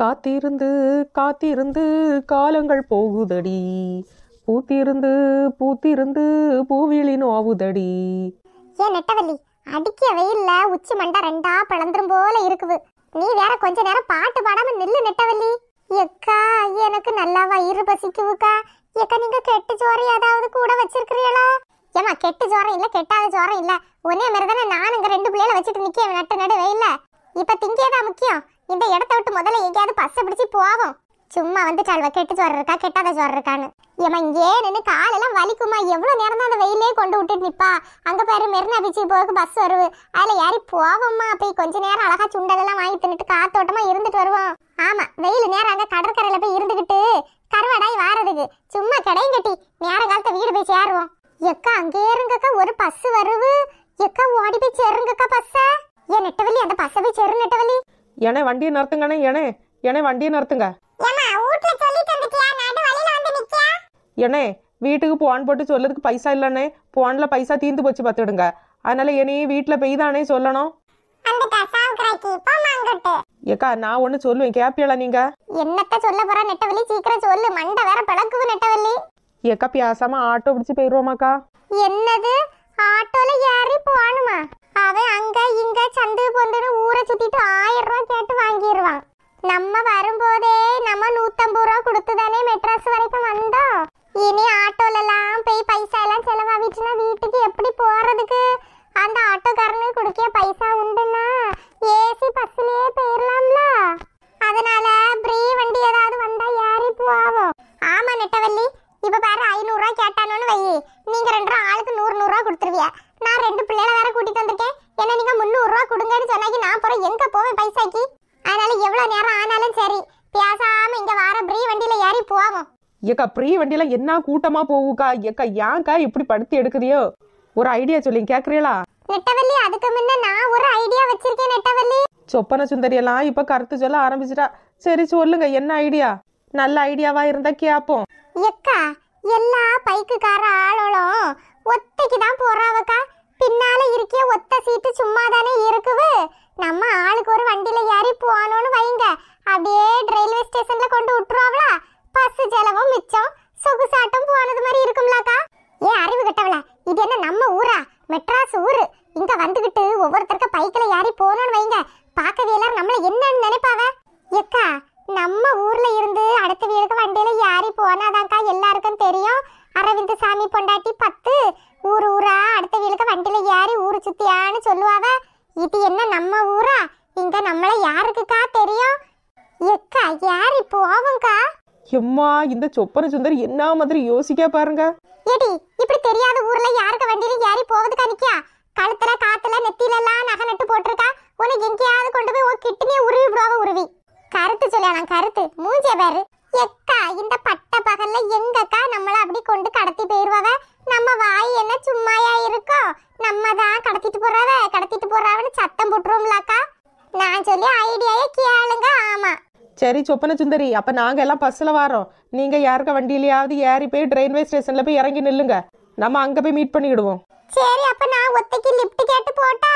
காத்திருந்து காத்திருந்து காலங்கள் போகுதடி பூத்திருந்து பூத்திருந்து பூவிழி ஆவுதடி ஏ நெட்டவல்லி அடிக்க வெயில்ல உச்சி மண்ட ரெண்டா பிளந்துரும் போல இருக்குது நீ வேற கொஞ்ச நேரம் பாட்டு பாடாம நில்லு நெட்டவல்லி எக்கா எனக்கு நல்லா வயிறு பசிக்குவுக்கா எக்கா நீங்க கெட்டு சோறு ஏதாவது கூட வச்சிருக்கிறீங்களா ஏமா கெட்டு சோறம் இல்ல கெட்டாத சோறம் இல்ல ஒன்னே மாதிரி தானே நானுங்க ரெண்டு பிள்ளைகளை வச்சுட்டு நிக்க நட்டு நடு வெயில்ல இப்ப திங்கேதான் முக்கியம் இந்த இடத்த விட்டு முதல்ல எங்கேயாவது பஸ்ஸை பிடிச்சி போகும் சும்மா வந்து வந்துட்டாள்வ கெட்டு சோறு இருக்கா கெட்டாத சோறு இருக்கான்னு ஏமா இங்கே நின்று காலெல்லாம் வலிக்குமா எவ்வளோ நேரம் தான் அந்த வெயிலே கொண்டு விட்டுட்டு நிற்பா அங்கே பாரு மெரினா பீச்சுக்கு போக பஸ் வருவு அதில் யாரி போவோம்மா போய் கொஞ்ச நேரம் அழகா சுண்டதெல்லாம் வாங்கி தின்னுட்டு காத்தோட்டமாக இருந்துட்டு வருவோம் ஆமாம் வெயில் நேரம் அங்கே கடற்கரை ஏனே வண்டியை நிறுத்துங்கண்ணே ஏனே ஏனே வண்டியை நிறுத்துங்க ஏனே வீட்டுக்கு போன் போட்டு சொல்லதுக்கு பைசா இல்லைண்ணே போன்ல பைசா தீந்து போச்சு பார்த்துடுங்க அதனால என்னையே வீட்டில் போய் தானே சொல்லணும் ஏக்கா நான் ஒண்ணு சொல்லுவேன் கேப்பியல நீங்க என்னத்த சொல்ல போற நெட்டவலி சீக்கிரம் சொல்லு மண்டை வேற பழக்குது நெட்டவலி ஏக்கா பேசாம ஆட்டோ பிடிச்சு போயிருவோமாக்கா என்னது ஆட்டோல ஏறி போகணுமா அவன் அங்க இங்க சந்து பொந்துன்னு ஊரை சுத்திட்டு ஆயிரம் ரூபா கேட்டு வாங்கிடுவான் நம்ம வரும்போதே நம்ம நூத்தம்பது ரூபா கொடுத்து தானே மெட்ராஸ் வரைக்கும் வந்தோம் இனி எல்லாம் போய் பைசா எல்லாம் செலவாகிச்சுன்னா வீட்டுக்கு எப்படி போறதுக்கு அந்த ஆட்டோக்காரனே குடிக்க பைசா உண்டுன்னா ஏசி பஸ்லயே போயிடலாம்ல அதனால பிரீ வண்டி ஏதாவது வந்தா ஏறி போவோம் ஆமா நெட்டவல்லி இப்ப பாரு ஐநூறுரூவா கேட்டானோன்னு வை நீங்க ரெண்டு ஆளுக்கு நூறு நூறுரூவா கொடுத்துருவியா நான் ரெண்டு பிள்ளைகளை வேற கூட்டிட்டு வந்திருக்கேன் ஏன்னா நீங்க முந்நூறு ரூபா கொடுங்கன்னு சொன்னாக்கி நான் போறேன் எங்க போவேன் பைசாக்கு அதனால எவ்வளவு நேரம் ஆனாலும் சரி பேசாம இங்க வார பிரீ வண்டியில ஏறி போவோம் ஏக்கா ப்ரீ வண்டியில என்ன கூட்டமா போவுக்கா ஏக்கா ஏன்க்கா இப்படி படுத்து எடுக்குதியோ ஒரு ஐடியா சொல்லி கேக்குறீங்களா நெட்டவள்ளி அதுக்கு முன்ன நான் ஒரு ஐடியா வச்சிருக்கேன் நெட்டவள்ளி சொப்பன சுந்தரி எல்லாம் இப்ப கருத்து சொல்ல ஆரம்பிச்சிட்டா சரி சொல்லுங்க என்ன ஐடியா நல்ல ஐடியாவா இருந்தா கேப்போம் எக்கா எல்லா பைக்குக்கார ஆளும் ஒத்தைக்கு தான் போறாவக்கா பின்னால இருக்கிய ஒத்த சீட்டு சும்மா தானே இருக்குது நம்ம ஆளுக்கு ஒரு வண்டியில ஏறி போகணும்னு வைங்க அப்படியே ரயில்வே ஸ்டேஷன்ல கொண்டு விட்டுருவாங்களா பஸ் செலவும் மிச்சம் சொகுசாட்டம் போனது மாதிரி இருக்கும்லாக்கா ஏ அறிவு கட்டவள இது என்ன நம்ம ஊரா மெட்ராஸ் ஊரு இங்க வந்துகிட்டு ஒவ்வொருத்தருக்க பைக்கில் ஏறி போகணும்னு வைங்க பார்க்கவே எல்லாம் நம்மள என்னன்னு நினைப்பாவ எக்கா நம்ம ஊர்ல இருந்து அடுத்த வீடுக்கு வண்டியில ஏறி போனாதான்க்கா எல்லாருக்கும் தெரியும் அரவிந்த் சாமி பொண்டாட்டி பத்து ஊர் ஊரா அடுத்த வீலுக்கு வண்டியில் ஏறி ஊர் சுத்தியான்னு சொல்லுவாவ இது என்ன நம்ம ஊரா இங்க நம்மள யாருக்குக்கா தெரியும் எக்கா யார் இப்போ ஆகும்க்கா எம்மா இந்த சொப்பன சுந்தர் என்ன மாதிரி யோசிக்க பாருங்க ஏடி இப்படி தெரியாத ஊர்ல யாருக்கு வண்டியில ஏறி போவதுக்கா நிக்கியா கழுத்துல காத்துல நெத்தில எல்லாம் நகை நட்டு போட்டிருக்கா உனக்கு எங்கேயாவது கொண்டு போய் ஒரு கிட்டனே உருவி விடுவாக உருவி கருத்து சொல்லலாம் கருத்து மூஞ்சிய பாரு எக்கா இந்த பட்ட பகல்ல எங்கக்கா நம்மள அப்படி கொண்டு கடத்தி போயிருவாவ நம்ம வாய் என்ன சும்மாயா இருக்கோ நம்ம தான் கடத்திட்டு போறாவ கடத்திட்டு போறாவன்னு சத்தம் போட்டுருவோம்லாக்கா நான் சொல்லி ஐடியாவே கேளுங்க ஆமா சரி சொப்பன சுந்தரி அப்ப நாங்க எல்லாம் பஸ்ல வரோம் நீங்க யாருக்க வண்டியிலயாவது ஏறி போய் ரயில்வே ஸ்டேஷன்ல போய் இறங்கி நில்லுங்க நம்ம அங்க போய் மீட் பண்ணிடுவோம் சரி அப்ப நான் ஒத்தக்கி லிஃப்ட் கேட்டு போட்டா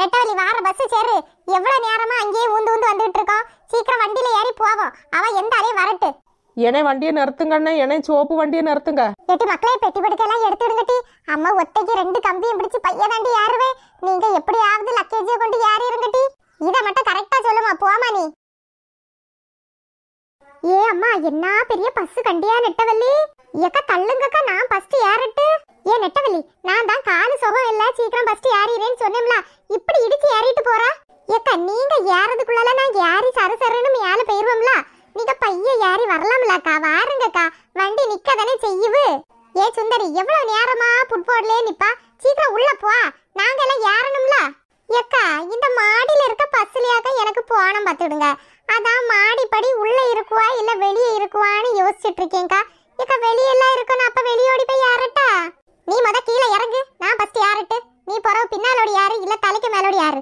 வெட்டவலி வார பஸ் சரி எவ்வளவு நேரமா அங்கேயே ஊந்து ஊந்து வந்துட்டு இருக்கோம் சீக்கிரம் வண்டியில ஏறி போவோம் அவ எந்த அறையும் வரட்டு என்னை வண்டியை நிறுத்துங்கண்ணே அண்ணே என்னை சோப்பு வண்டியை நிறுத்துங்க எட்டு மக்களே பெட்டி எடுத்து எடுத்துடுங்கட்டி அம்மா ஒத்தைக்கு ரெண்டு கம்பியும் பிடிச்சு பையன் தாண்டி ஏறுவேன் நீங்க எப்படியாவது லக்கேஜை கொண்டு ஏறிடுங்கட்டி இதை மட்டும் கரெக்டா சொல்லுமா போமா நீ ஏ அம்மா என்ன பெரிய பஸ் கண்டியா நெட்டவல்லி எக்க தள்ளுங்கக்கா நான் ஃபர்ஸ்ட் ஏறட்டு ஏ நெட்டவல்லி நான் தான் காலு சுகம் இல்ல சீக்கிரம் ஃபர்ஸ்ட் ஏறிறேன்னு சொன்னேம்ல இப்படி இடிச்சு இருக்க வெளியெல்லாம் இருக்கும் நான் அப்ப வெளியோடி போய் யாரட்டா நீ முத கீழே இறங்கு நான் ஃபர்ஸ்ட் யாரட்டு நீ பிறவு பின்னாலோடி யாரு இல்ல தலைக்கு மேலோடி யாரு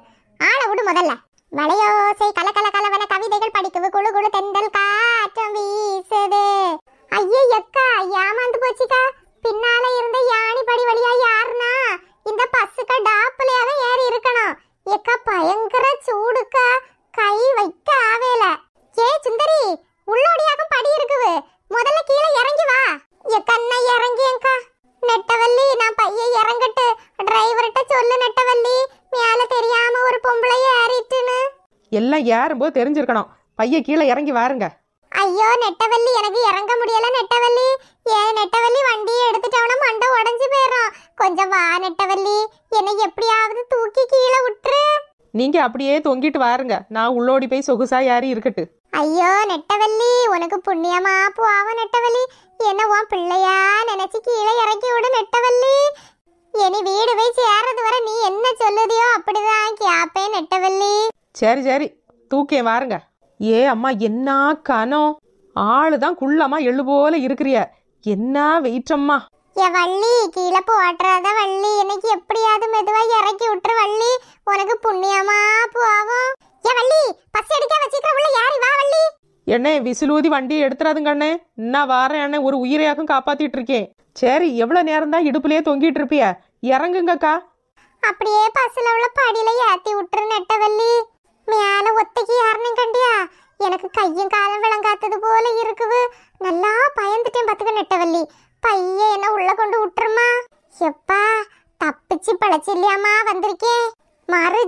ஆளை விடு முதல்ல வளையோசை கல கல கலவன கவிதைகள் படிக்குவு குழு குழு தெந்தல் காற்றம் வீசுது ஐயே எக்கா ஏமாந்து போச்சுக்கா பின்னால இருந்த யானை படி வழியா யாருனா இந்த பஸ்ஸுக்கு டாப்புலையாவே ஏறி இருக்கணும் எக்கா பயங்க ஏறும்போது தெரிஞ்சிருக்கணும் பையன் கீழே இறங்கி வாருங்க ஐயோ நெட்டவல்லி எனக்கு இறங்க முடியல நெட்டவல்லி ஏ நெட்டவல்லி வண்டியை எடுத்துட்டவனா மண்டை உடஞ்சு போயிடும் கொஞ்சம் வா நெட்டவல்லி என்னை எப்படியாவது தூக்கி கீழே விட்டுரு நீங்க அப்படியே தொங்கிட்டு வாருங்க நான் உள்ளோடி போய் சொகுசா யாரி இருக்கட்டு ஐயோ நெட்டவல்லி உனக்கு புண்ணியமா போவ நெட்டவல்லி என்ன உன் பிள்ளையா நினைச்சு கீழே இறக்கி விடு நெட்டவல்லி இனி வீடு போய் சேர்றது வரை நீ என்ன சொல்லுதியோ அப்படிதான் கேப்பேன் நெட்டவல்லி சரி சரி தூக்கே வாருங்க ஏ அம்மா என்ன கனம் ஆளு தான் குள்ளம்மா எள்ளு போல இருக்கிறிய என்ன வெயிட்டம்மா ஏ வள்ளி கீழே போட்டுறாத வள்ளி எனக்கு எப்படியாவது மெதுவா இறக்கி விட்டுரு வள்ளி உனக்கு புண்ணியமா போகும் ஏ வள்ளி பஸ் அடிக்க வச்சிக்கிற உள்ள யாரு வா வள்ளி என்னே விசிலூதி வண்டியை எடுத்துறாதுங்க அண்ணே என்ன வாரேன் அண்ணே ஒரு உயிரையாக்கும் காப்பாத்திட்டு இருக்கேன் சரி எவ்வளவு நேரம் தான் இடுப்புலயே தொங்கிட்டு இருப்பிய இறங்குங்கக்கா அப்படியே பஸ்ல உள்ள படியில ஏத்தி விட்டுரு வள்ளி மேல ஒத்தைக்கு யாருன்னு கண்டியா எனக்கு கையும் காலம் விளங்காத்தது போல இருக்குது நல்லா பயந்துட்டேன் பத்துக்க நெட்டவல்லி பைய என்ன உள்ள கொண்டு விட்டுருமா எப்பா தப்பிச்சு இல்லையாமா வந்திருக்கேன் மறு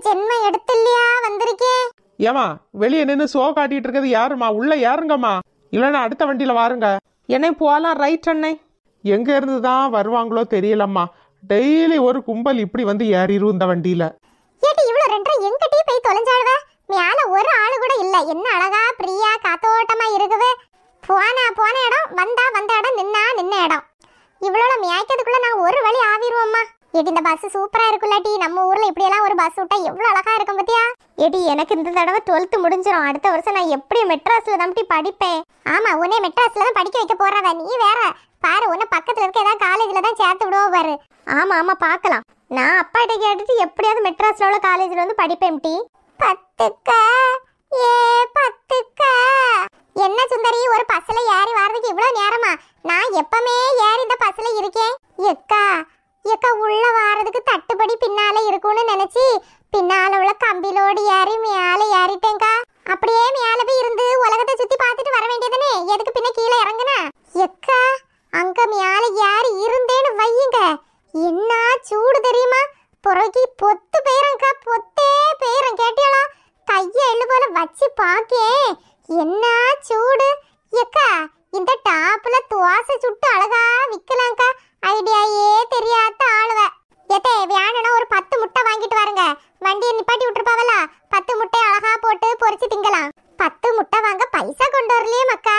எடுத்து இல்லையா வந்திருக்கேன் ஏமா வெளியே நின்று சோ காட்டிட்டு இருக்கிறது யாருமா உள்ள யாருங்கம்மா இல்லைன்னா அடுத்த வண்டியில வாருங்க என்னை போகலாம் ரைட் அண்ணே எங்க இருந்து தான் வருவாங்களோ தெரியலம்மா டெய்லி ஒரு கும்பல் இப்படி வந்து ஏறிடும் இந்த வண்டியில ஏட்டி இவ்வளவு ரெண்டரை எங்கிட்டயே போய் தொலைஞ்சாடுவ மேல ஒரு ஆளு கூட இல்ல என்ன அழகா பிரியா காத்தோட்டமா இருக்குது போனா போன இடம் வந்தா வந்த இடம் நின்னா நின்ன இடம் இவ்வளோ மேய்க்கிறதுக்குள்ள நான் ஒரு வழி ஆவிடுவோம்மா எடி இந்த பஸ் சூப்பரா டி நம்ம ஊர்ல இப்படியெல்லாம் ஒரு பஸ் விட்டா எவ்வளவு அழகா இருக்கும் பத்தியா எடி எனக்கு இந்த தடவை டுவெல்த் முடிஞ்சிரும் அடுத்த வருஷம் நான் எப்படி மெட்ராஸ்ல தம்பி படிப்பேன் ஆமா உன்னே மெட்ராஸ்ல தான் படிக்க வைக்க போறவ நீ வேற பாரு உன்ன பக்கத்துல இருக்க ஏதாவது காலேஜ்ல தான் சேர்த்து விடுவோ பாரு ஆமா ஆமா பார்க்கலாம் நான் கிட்ட கேட்டுட்டு எப்படியாவது மெட்ராஸ்ல உள்ள காலேஜ்ல வந்து படிப்பேன் டி பத்துக்கா ஏ பத்துக்கா என்ன சுந்தரி ஒரு பஸ்ல ஏறி வரதுக்கு இவ்வளவு நேரமா நான் எப்பவுமே ஏறி இந்த பஸ்ல இருக்கேன் எக்கா எக்கா உள்ள வாரதுக்கு தட்டுப்படி பின்னால இருக்கும்னு நினைச்சு பின்னால உள்ள கம்பிலோடு ஏறி மேல ஏறிட்டேங்கா அப்படியே மேல போய் இருந்து உலகத்தை சுத்தி பார்த்துட்டு வர வேண்டியதானே எதுக்கு பின்ன கீழே இறங்குனா எக்கா அங்க மேல ஏறி இருந்தேன்னு வையுங்க என்ன சூடு தெரியுமா புறக்கி பொத்து போயிரங்கா பொத்து போயிடும் கேட்டியாளா கையை எள்ளு போல வச்சு பாக்கே என்ன சூடு எக்கா இந்த டாப்ல துவாசை சுட்டு அழகா விக்கலாம்க்கா ஐடியாயே தெரியாத ஆளுவ எதே வேணும்னா ஒரு பத்து முட்டை வாங்கிட்டு வாருங்க வண்டியை நிப்பாட்டி விட்டுருப்பாவல பத்து முட்டை அழகா போட்டு பொரிச்சு திங்கலாம் பத்து முட்டை வாங்க பைசா கொண்டு வரலையே மக்கா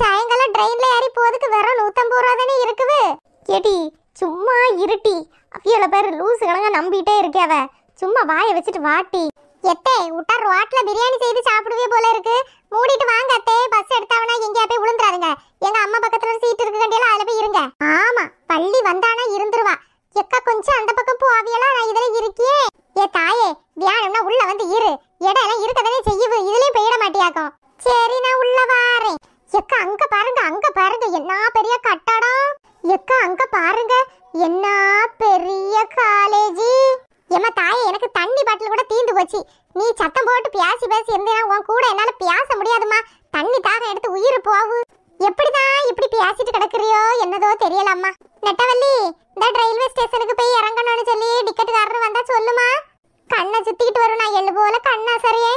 சாயங்காலம் ட்ரெயின்ல ஏறி போறதுக்கு வெறும் நூத்தம்பது ரூபா தானே இருக்குது எடி சும்மா இருட்டி அவ்வளோ பேர் லூசு கணங்க நம்பிட்டே இருக்கே சும்மா வாய வச்சுட்டு வாட்டி எத்தே விட்டா ரோட்ல பிரியாணி செய்து சாப்பிடுவே போல இருக்கு மூடிட்டு வாங்க அத்தே பஸ் எடுத்தாவனா எங்கேயா போய் விழுந்துறாருங்க எங்க அம்மா பக்கத்துல சீட் இருக்கு கண்டியில அதுல போய் இருங்க ஆமா பள்ளி வந்தானா இருந்துருவா எக்க கொஞ்சம் அந்த பக்கம் போவியெல்லாம் நான் இதுல இருக்கி தெரியலம்மா நெட்டவல்லி இந்த ரயில்வே ஸ்டேஷனுக்கு போய் இறங்கணும்னு சொல்லி டிக்கெட்டுக்காரர் வந்தா சொல்லுமா கண்ணை சுத்திக்கிட்டு வரும் நான் எள்ளு போல கண்ணா சரியே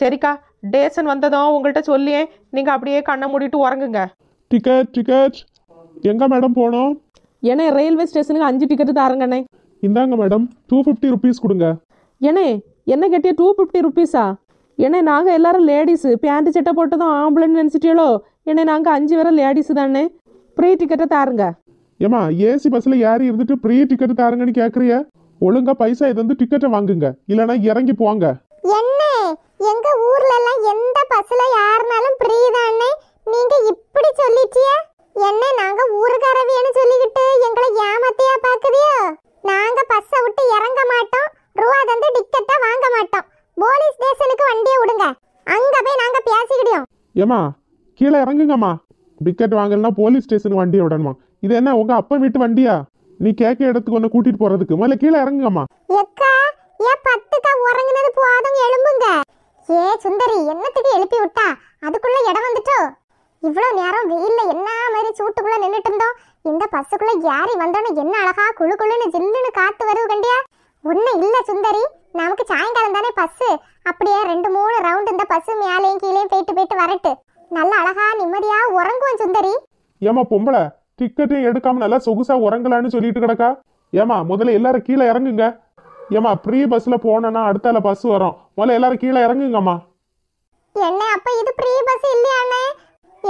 சரிக்கா டேசன் வந்ததும் உங்கள்கிட்ட சொல்லியே நீங்கள் அப்படியே கண்ணை மூடிட்டு உறங்குங்க டிக்கெட் டிக்கெட் எங்க மேடம் போனோம் ஏனே ரயில்வே ஸ்டேஷனுக்கு அஞ்சு டிக்கெட்டு தாருங்கண்ணே இந்தாங்க மேடம் டூ ஃபிஃப்டி ருபீஸ் கொடுங்க ஏனே என்ன கேட்டிய டூ ஃபிஃப்டி ருபீஸா ஏன்னா நாங்கள் எல்லாரும் லேடிஸு பேண்ட் சட்டை போட்டதும் ஆம்பளைன்னு நினச்சிட்டீங்களோ ஏனே நாங்கள் அஞ்சு வரை லேடிஸு தானே ப்ரீ டிக்கெட்டை தாருங்க ஏமா ஏசி பஸ்ல யாரும் இருந்துட்டு ப்ரீ டிக்கெட் தாருங்கன்னு கேக்குறிய ஒழுங்கா பைசா இது வந்து டிக்கெட்டை வாங்குங்க இல்லனா இறங்கி போங்க என்ன எங்க ஊர்ல எல்லாம் எந்த பஸ்ல யாருனாலும் ஃப்ரீ தானே நீங்க இப்படி சொல்லிட்டீங்க என்ன நாங்க ஊர்காரவியன்னு சொல்லிக்கிட்டு எங்களை ஏமாத்தையா பாக்குறியோ நாங்க பஸ்ஸை விட்டு இறங்க மாட்டோம் ரூபா தந்து டிக்கெட்டை வாங்க மாட்டோம் போலீஸ் ஸ்டேஷனுக்கு வண்டியை விடுங்க அங்க போய் நாங்க பேசிக்கிடுவோம் ஏமா கீழே இறங்குங்கம்மா டிக்கெட் வாங்கலன்னா போலீஸ் ஸ்டேஷனுக்கு வண்டியை விடணுமா இது என்ன உங்க அப்பா வீட்டு வண்டியா நீ கேக்க இடத்துக்கு கொண்டு கூட்டிட்டு போறதுக்கு முதல்ல கீழே இறங்குங்கம்மா எக்கா ஏன் பத்துக்கா உறங்கினது போதும் எழும்புங்க ஏ சுந்தரி என்னத்துக்கு எழுப்பி விட்டா அதுக்குள்ள இடம் வந்துட்டோ இவ்வளவு நேரம் வெயில்ல என்ன மாதிரி சூட்டுக்குள்ள நின்றுட்டு இருந்தோம் இந்த பஸ்ஸுக்குள்ள யாரி வந்தோன்னு என்ன அழகா குழு குழுன்னு ஜில்லுன்னு காத்து வருது கண்டியா ஒண்ணு இல்ல சுந்தரி நமக்கு சாயங்காலம் தானே பஸ் அப்படியே ரெண்டு மூணு ரவுண்ட் இந்த பஸ் மேலேயும் கீழேயும் போயிட்டு போயிட்டு வரட்டு நல்ல அழகா நிம்மதியா உறங்குவோம் சுந்தரி ஏமா பொம்பளை டிக்கெட்டையும் எடுக்காம நல்லா சொகுசா உறங்கலான்னு சொல்லிட்டு கிடக்கா ஏமா முதல்ல எல்லாரும் கீழே இறங்குங்க ஏமா ப்ரீ பஸ்ல போனேன்னா அடுத்தால பஸ் வரும் முதல்ல எல்லாரும் கீழே இறங்குங்கம்மா என்ன அப்ப இது ப்ரீ பஸ் இல்லையானே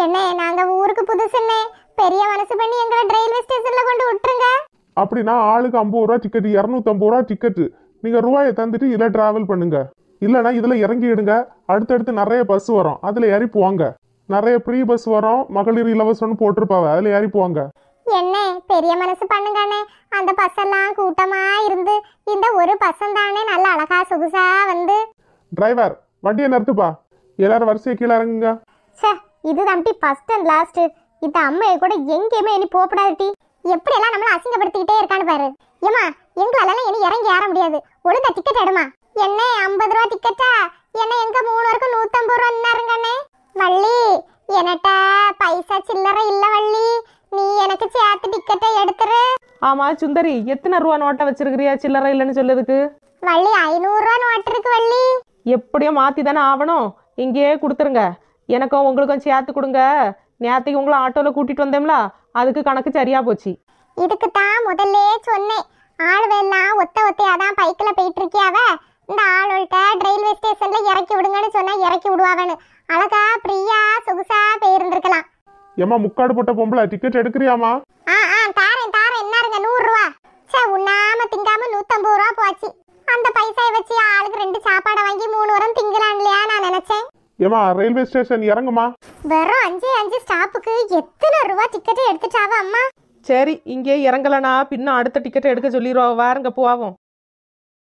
என்ன நாங்க ஊருக்கு புதுசுன்னு பெரிய மனசு பண்ணி எங்களை ரயில்வே ஸ்டேஷன்ல கொண்டு விட்டுருங்க அப்படின்னா ஆளுக்கு ஐம்பது ரூபா டிக்கெட் இரநூத்தம்பது ரூபா டிக்கெட் நீங்க ரூபாயை தந்துட்டு இதில் டிராவல் பண்ணுங்க இல்லைன்னா இதில் இறங்கிடுங்க அடுத்தடுத்து நிறைய பஸ் வரும் அதில் ஏறி போங்க நிறைய ப்ரீ பஸ் வரும் மகளிர் இலவசம்னு போட்டிருப்பாவ அதில் ஏறி போவாங்க என்ன பெரிய மனசு பண்ணுங்கண்ணே அந்த பஸ்ஸெல்லாம் கூட்டமா இருந்து இந்த ஒரு பஸ்ஸம் தானே நல்ல அழகா சொகுசா வந்து டிரைவர் வண்டியை நிறுத்துப்பா எல்லாரும் வரிசையை கீழே இறங்குங்க சே இது தம்பி ஃபர்ஸ்ட் அண்ட் லாஸ்ட் இந்த அம்மையை கூட எங்கேயுமே இனி போகப்படாது டி எப்படியெல்லாம் நம்மளை அசிங்கப்படுத்திக்கிட்டே இருக்கான்னு பாரு ஏமா எங்களால இனி இறங்கி ஏற முடியாது ஒழுங்கா டிக்கெட் எடுமா என்ன ஐம்பது ரூபா டிக்கெட்டா என்ன எங்க மூணு வரைக்கும் நூத்தம்பது ரூபா நின்னாருங்கண்ணே வள்ளி எனட்ட பைசா சில்லறை இல்ல வள்ளி நீ எனக்கு சேர்த்து டிக்கெட்டை எடுத்துரு ஆமா சுந்தரி எத்தனை ரூபா நோட்டை வச்சிருக்கிறியா சில்லறை இல்லைன்னு சொல்லுதுக்கு வள்ளி ஐநூறு ரூபா நோட்டு இருக்கு வள்ளி எப்படியோ மாத்தி தானே ஆகணும் இங்கேயே கொடுத்துருங்க எனக்கும் உங்களுக்கும் சேர்த்து கொடுங்க நேரத்துக்கு உங்களை ஆட்டோல கூட்டிட்டு வந்தோம்ல அதுக்கு கணக்கு சரியா போச்சு இதுக்கு தான் முதல்ல சொன்னேன் ஆளுவெல்லாம் ஒத்த ஒத்தையா தான் பைக்கில் போயிட்டு இருக்கியாவ இந்த ஆளுகிட்ட ரயில்வே ஸ்டேஷன்ல இறக்கி விடுங்கன்னு சொன்னா இறக்கி விடுவாங்கன்னு அழகா பிரியா சொகுசா இருக்கலாம் ஏமா முக்காடு போட்ட பொம்பளை டிக்கெட் எடுக்கறியாமா ஆ ஆ தாரேன் தாரேன் என்ன இருங்க நூறு சே உன்னாம திங்காம 150 ரூபா போச்சு அந்த பைசாவை வச்சு ஆளுக்கு ரெண்டு சாப்பாடு வாங்கி மூணு வரம் திங்கலாம் இல்லையா நான் நினைச்சேன் ஏமா ரயில்வே ஸ்டேஷன் இறங்குமா வெறும் அஞ்சு அஞ்சு ஸ்டாப்புக்கு எத்தனை ரூபா டிக்கெட் எடுத்துட்டாவா அம்மா சரி இங்கே இறங்கலனா பின்ன அடுத்த டிக்கெட்டை எடுக்க சொல்லிடுவா வாருங்க போவோம்